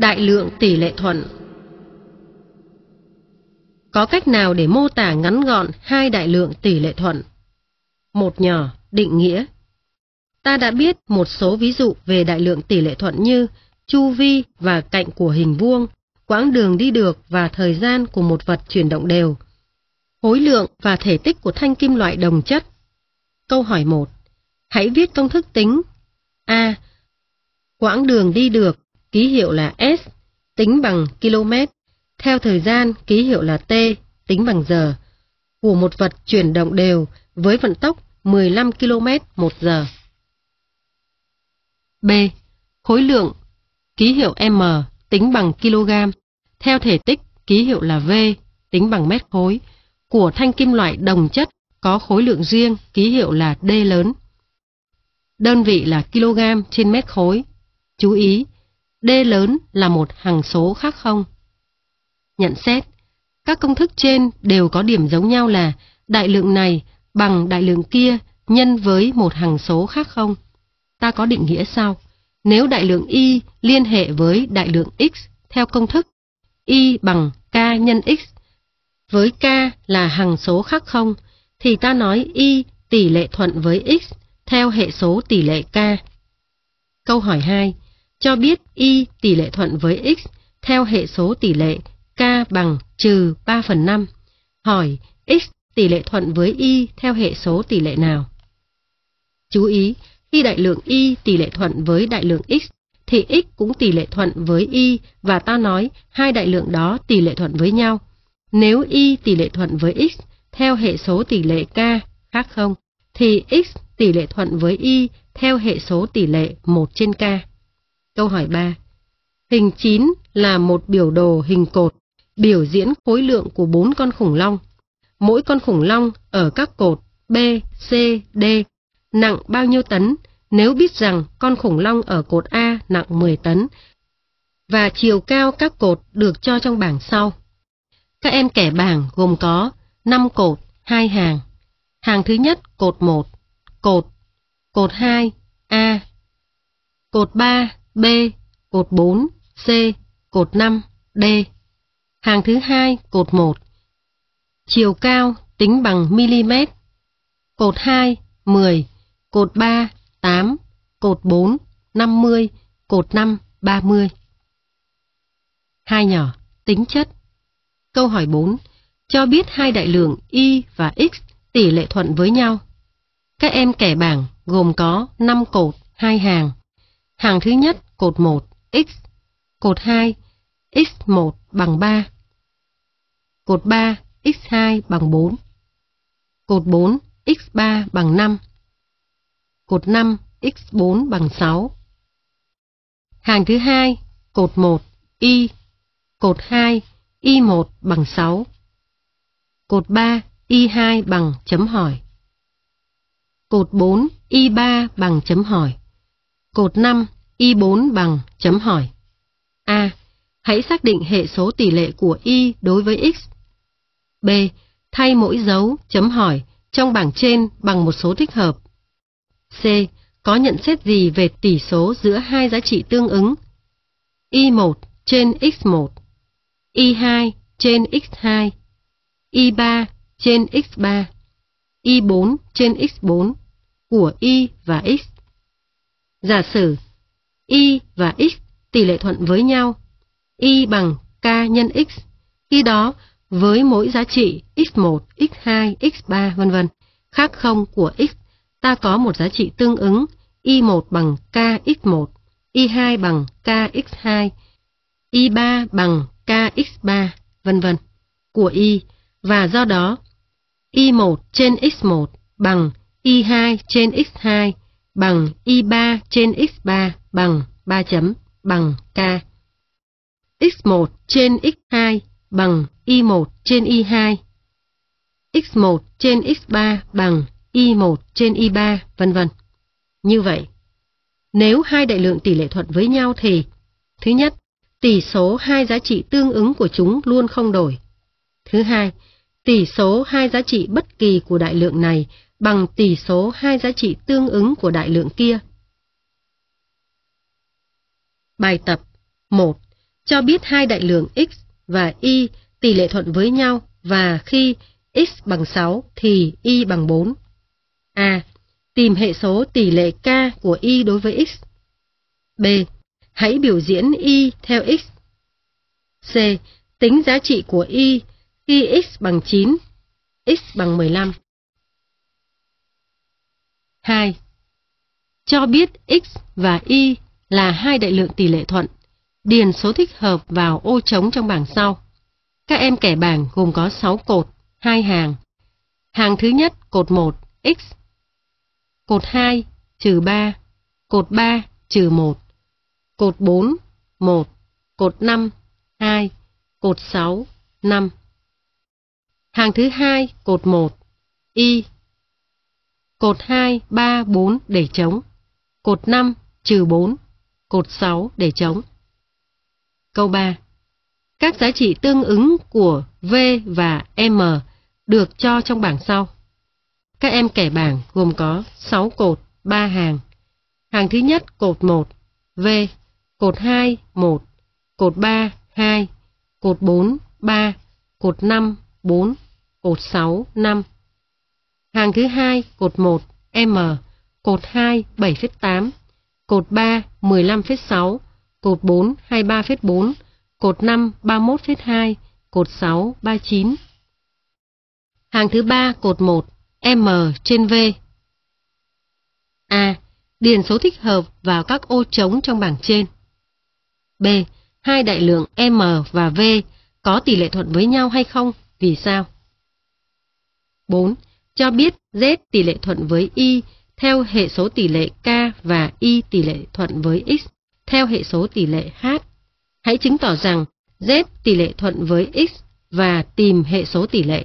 đại lượng tỷ lệ thuận. Có cách nào để mô tả ngắn gọn hai đại lượng tỷ lệ thuận? Một nhỏ, định nghĩa. Ta đã biết một số ví dụ về đại lượng tỷ lệ thuận như chu vi và cạnh của hình vuông, quãng đường đi được và thời gian của một vật chuyển động đều, khối lượng và thể tích của thanh kim loại đồng chất. Câu hỏi một Hãy viết công thức tính. A. Quãng đường đi được ký hiệu là S, tính bằng km, theo thời gian ký hiệu là T, tính bằng giờ, của một vật chuyển động đều với vận tốc 15 km một giờ. B. Khối lượng, ký hiệu M, tính bằng kg, theo thể tích ký hiệu là V, tính bằng mét khối, của thanh kim loại đồng chất có khối lượng riêng ký hiệu là D lớn. Đơn vị là kg trên mét khối. Chú ý, D lớn là một hằng số khác không. Nhận xét, các công thức trên đều có điểm giống nhau là đại lượng này bằng đại lượng kia nhân với một hằng số khác không. Ta có định nghĩa sau. Nếu đại lượng Y liên hệ với đại lượng X theo công thức Y bằng K nhân X với K là hằng số khác không thì ta nói Y tỷ lệ thuận với X theo hệ số tỷ lệ K. Câu hỏi 2 cho biết y tỷ lệ thuận với x theo hệ số tỷ lệ k bằng trừ 3 phần 5. Hỏi x tỷ lệ thuận với y theo hệ số tỷ lệ nào? Chú ý, khi đại lượng y tỷ lệ thuận với đại lượng x thì x cũng tỷ lệ thuận với y và ta nói hai đại lượng đó tỷ lệ thuận với nhau. Nếu y tỷ lệ thuận với x theo hệ số tỷ lệ k khác không, thì x tỷ lệ thuận với y theo hệ số tỷ lệ 1 trên k. Câu hỏi 3. Hình 9 là một biểu đồ hình cột, biểu diễn khối lượng của bốn con khủng long. Mỗi con khủng long ở các cột B, C, D nặng bao nhiêu tấn nếu biết rằng con khủng long ở cột A nặng 10 tấn và chiều cao các cột được cho trong bảng sau. Các em kẻ bảng gồm có 5 cột, 2 hàng. Hàng thứ nhất cột 1, cột, cột 2, A, cột 3, B, cột 4, C, cột 5, D. Hàng thứ hai cột 1. Chiều cao tính bằng mm. Cột 2, 10, cột 3, 8, cột 4, 50, cột 5, 30. Hai nhỏ, tính chất. Câu hỏi 4. Cho biết hai đại lượng Y và X tỷ lệ thuận với nhau. Các em kẻ bảng gồm có 5 cột, 2 hàng. Hàng thứ nhất, cột 1, x. Cột 2, x1 bằng 3. Cột 3, x2 bằng 4. Cột 4, x3 bằng 5. Cột 5, x4 bằng 6. Hàng thứ hai, cột 1, y. Cột 2, y1 bằng 6. Cột 3, y2 bằng chấm hỏi. Cột 4, y3 bằng chấm hỏi. Cột 5, Y4 bằng chấm hỏi. A. Hãy xác định hệ số tỷ lệ của Y đối với X. B. Thay mỗi dấu chấm hỏi trong bảng trên bằng một số thích hợp. C. Có nhận xét gì về tỷ số giữa hai giá trị tương ứng? Y1 trên X1, Y2 trên X2, Y3 trên X3, Y4 trên X4 của Y và X. Giả sử Y và X tỷ lệ thuận với nhau, Y bằng K nhân X, khi đó với mỗi giá trị X1, X2, X3 vân vân khác không của X, ta có một giá trị tương ứng Y1 bằng KX1, Y2 bằng KX2, Y3 bằng KX3 vân vân của Y và do đó Y1 trên X1 bằng Y2 trên X2 bằng Y3 trên X3 bằng 3 chấm bằng K. X1 trên X2 bằng Y1 trên Y2. X1 trên X3 bằng Y1 trên Y3, vân vân. Như vậy, nếu hai đại lượng tỷ lệ thuận với nhau thì Thứ nhất, tỷ số hai giá trị tương ứng của chúng luôn không đổi. Thứ hai, tỷ số hai giá trị bất kỳ của đại lượng này bằng tỷ số hai giá trị tương ứng của đại lượng kia. Bài tập 1. Cho biết hai đại lượng x và y tỷ lệ thuận với nhau và khi x bằng 6 thì y bằng 4. A. Tìm hệ số tỷ lệ k của y đối với x. B. Hãy biểu diễn y theo x. C. Tính giá trị của y khi x bằng 9, x bằng 15. 2. Cho biết X và Y là hai đại lượng tỷ lệ thuận. Điền số thích hợp vào ô trống trong bảng sau. Các em kẻ bảng gồm có 6 cột, hai hàng. Hàng thứ nhất, cột 1, X. Cột 2, trừ 3. Cột 3, trừ 1. Cột 4, 1. Cột 5, 2. Cột 6, 5. Hàng thứ hai, cột 1, Y Cột 2, 3, 4 để chống, Cột 5, trừ 4. Cột 6 để chống. Câu 3. Các giá trị tương ứng của V và M được cho trong bảng sau. Các em kẻ bảng gồm có 6 cột, 3 hàng. Hàng thứ nhất cột 1, V, cột 2, 1, cột 3, 2, cột 4, 3, cột 5, 4, cột 6, 5, Hàng thứ hai cột 1 M, cột 2 7,8, cột 3 15,6, cột 4 23,4, cột 5 31,2, cột 6 39. Hàng thứ ba cột 1 M trên V. A. Điền số thích hợp vào các ô trống trong bảng trên. B. Hai đại lượng M và V có tỷ lệ thuận với nhau hay không? Vì sao? 4 cho biết Z tỷ lệ thuận với Y theo hệ số tỷ lệ K và Y tỷ lệ thuận với X theo hệ số tỷ lệ H. Hãy chứng tỏ rằng Z tỷ lệ thuận với X và tìm hệ số tỷ lệ